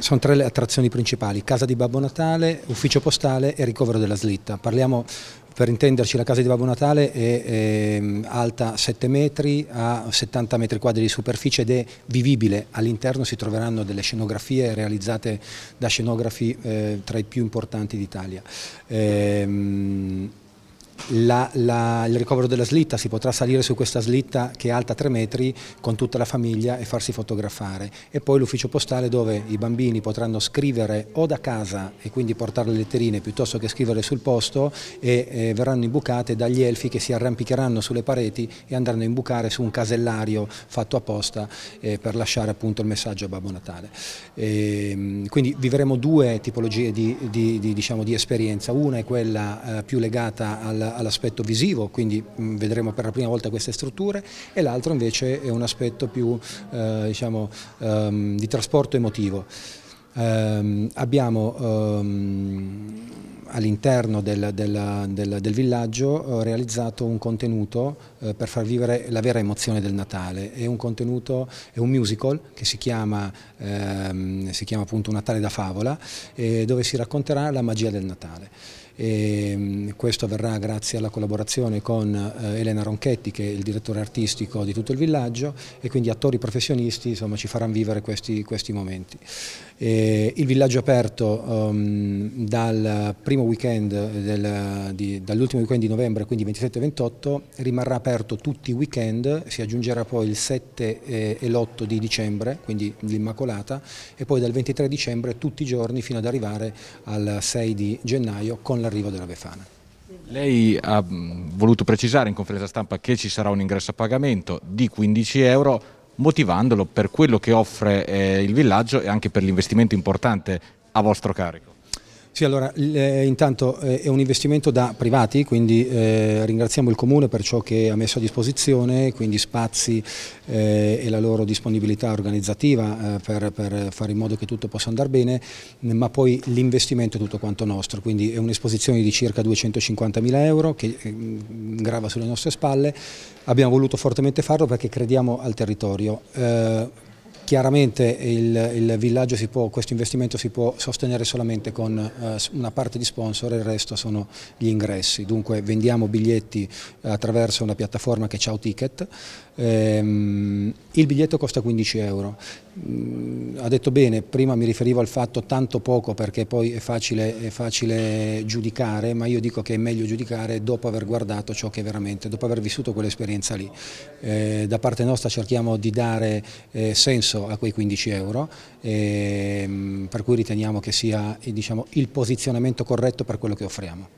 Sono tre le attrazioni principali, Casa di Babbo Natale, Ufficio Postale e Ricovero della Slitta. Parliamo per intenderci la casa di Babbo Natale è, è, ehm, alta 7 metri, ha 70 metri quadri di superficie ed è vivibile. All'interno si troveranno delle scenografie realizzate da scenografi eh, tra i più importanti d'Italia. Ehm, la, la, il ricovero della slitta, si potrà salire su questa slitta che è alta 3 metri con tutta la famiglia e farsi fotografare e poi l'ufficio postale dove i bambini potranno scrivere o da casa e quindi portare le letterine piuttosto che scrivere sul posto e, e eh, verranno imbucate dagli elfi che si arrampicheranno sulle pareti e andranno a imbucare su un casellario fatto apposta eh, per lasciare appunto il messaggio a Babbo Natale. E, ehm, quindi vivremo due tipologie di, di, di, diciamo, di esperienza, una è quella eh, più legata al all'aspetto visivo, quindi mm, vedremo per la prima volta queste strutture e l'altro invece è un aspetto più eh, diciamo, ehm, di trasporto emotivo. Ehm, abbiamo ehm, all'interno del, del, del, del, villaggio eh, realizzato un contenuto eh, per far vivere la vera emozione del Natale. È un contenuto, è un musical che si chiama, ehm, si chiama appunto Natale da favola, eh, dove si racconterà la magia del Natale. E ehm, questo avverrà grazie alla collaborazione con eh, Elena Ronchetti che è il direttore artistico di tutto il villaggio e quindi attori professionisti insomma, ci faranno vivere questi, questi momenti. E eh, il villaggio aperto um, dal primo weekend dall'ultimo weekend di novembre, quindi 27 e 28, rimarrà aperto tutti i weekend, si aggiungerà poi il 7 eh, e, e l'8 di dicembre, quindi l'Immacolata, e poi dal 23 dicembre tutti i giorni fino ad arrivare al 6 di gennaio con con l'arrivo della Befana. Lei ha mm, voluto precisare in conferenza stampa che ci sarà un ingresso a pagamento di 15 euro motivandolo per quello che offre eh, il villaggio e anche per l'investimento importante a vostro carico. Sì, allora eh, intanto eh, è un investimento da privati, quindi eh, ringraziamo il Comune per ciò che ha messo a disposizione, quindi spazi e la loro disponibilità organizzativa per, fare in modo che tutto possa andare bene, ma poi l'investimento è tutto quanto nostro, quindi è un'esposizione di circa 250 mila euro che grava sulle nostre spalle, abbiamo voluto fortemente farlo perché crediamo al territorio Chiaramente il, il villaggio può, questo investimento si può sostenere solamente con eh, una parte di sponsor e il resto sono gli ingressi, dunque vendiamo biglietti attraverso una piattaforma che è Ciao Ticket, ehm, il biglietto costa 15 euro, mm, ha detto bene, prima mi riferivo al fatto tanto poco perché poi è facile, è facile giudicare, ma io dico che è meglio giudicare dopo aver guardato ciò che è veramente, dopo aver vissuto quell'esperienza lì. Eh, da parte nostra cerchiamo di dare eh, senso a quei 15 euro, ehm, per cui riteniamo che sia diciamo, il posizionamento corretto per quello che offriamo.